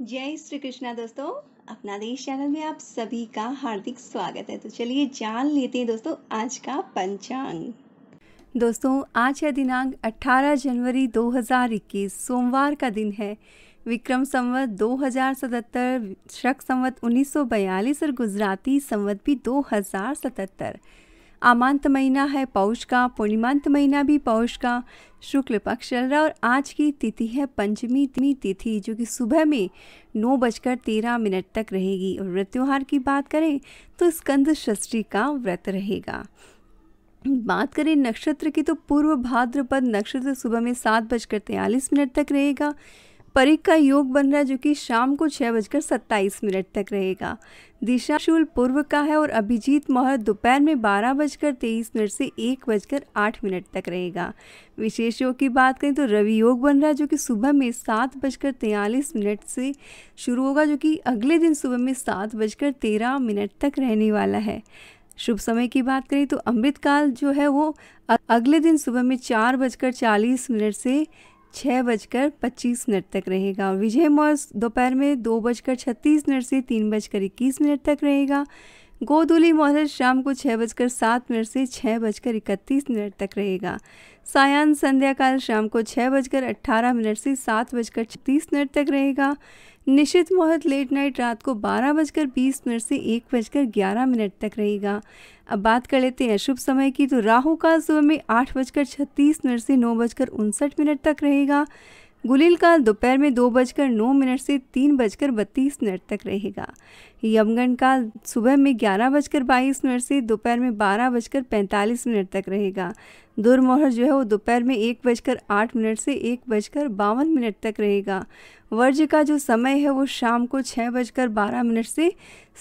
जय श्री कृष्णा दोस्तों अपना देश चैनल में आप सभी का हार्दिक स्वागत है तो चलिए जान लेते हैं दोस्तों आज का पंचांग दोस्तों आज है दिनांक 18 जनवरी 2021 सोमवार का दिन है विक्रम संवत 2077 शक संवत 1942 और गुजराती संवत भी 2077 आमांत महीना है पौष का पूर्णिमांत महीना भी पौष का शुक्ल पक्ष चल रहा है और आज की तिथि है पंचमी तिथि जो कि सुबह में नौ बजकर तेरह मिनट तक रहेगी और व्रत त्यौहार की बात करें तो स्कंद षष्ठी का व्रत रहेगा बात करें नक्षत्र की तो पूर्व भाद्रपद नक्षत्र सुबह में सात बजकर तैंतालीस मिनट तक रहेगा परिक का योग बन रहा है जो कि शाम को छः बजकर सत्ताईस मिनट तक रहेगा दिशा शूल पूर्व का है और अभिजीत मोहर दोपहर में बारह बजकर तेईस मिनट से एक बजकर आठ मिनट तक रहेगा विशेष योग की बात करें तो रवि योग बन रहा है जो कि सुबह में सात बजकर तैंतालीस मिनट से शुरू होगा जो कि अगले दिन सुबह में सात बजकर तेरह मिनट तक रहने वाला है शुभ समय की बात करें तो अमृतकाल जो है वो अगले दिन सुबह में चार बजकर चालीस मिनट से छः बजकर पच्चीस मिनट तक रहेगा और विजय मॉल्स दोपहर में दो बजकर छत्तीस मिनट से तीन बजकर इक्कीस मिनट तक रहेगा गोधुली मौसम शाम को छः बजकर सात मिनट से छः बजकर इकतीस मिनट तक रहेगा सायान संध्या काल शाम को छः बजकर अट्ठारह मिनट से सात बजकर छत्तीस मिनट तक रहेगा निश्चित मुहूर्त लेट नाइट रात को बारह बजकर बीस मिनट से एक बजकर ग्यारह मिनट तक रहेगा अब बात कर लेते हैं अशुभ समय की तो राहु काल सुबह में आठ बजकर छत्तीस मिनट से नौ बजकर उनसठ मिनट तक रहेगा गुलील काल दोपहर में दो बजकर नौ मिनट से तीन बजकर बत्तीस मिनट तक रहेगा यमगन काल सुबह में ग्यारह बजकर बाईस मिनट से दोपहर में बारह बजकर पैंतालीस मिनट तक रहेगा दुर्मोहर जो है वो दोपहर में एक बजकर आठ मिनट से एक बजकर बावन मिनट तक रहेगा वर्ज्य का जो समय है वो शाम को छः बजकर बारह मिनट से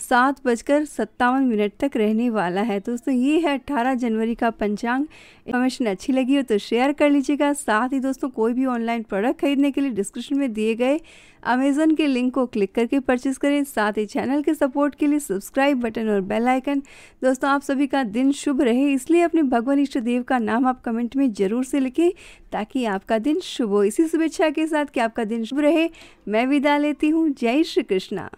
सात बजकर सत्तावन मिनट तक रहने वाला है दोस्तों ये है अट्ठारह जनवरी का पंचांग इन्फॉर्मेशन अच्छी लगी हो तो शेयर कर लीजिएगा साथ ही दोस्तों कोई भी ऑनलाइन प्रोडक्ट खरीदने के लिए डिस्क्रिप्शन में दिए गए अमेजन के लिंक को क्लिक करके परचेज़ करें साथ ही चैनल के सपोर्ट के लिए सब्सक्राइब बटन और बेल आइकन दोस्तों आप सभी का दिन शुभ रहे इसलिए अपने भगवान इष्ट देव का नाम नाम आप कमेंट में ज़रूर से लिखें ताकि आपका दिन शुभ हो इसी शुभेच्छा के साथ कि आपका दिन शुभ रहे मैं विदा लेती हूँ जय श्री कृष्णा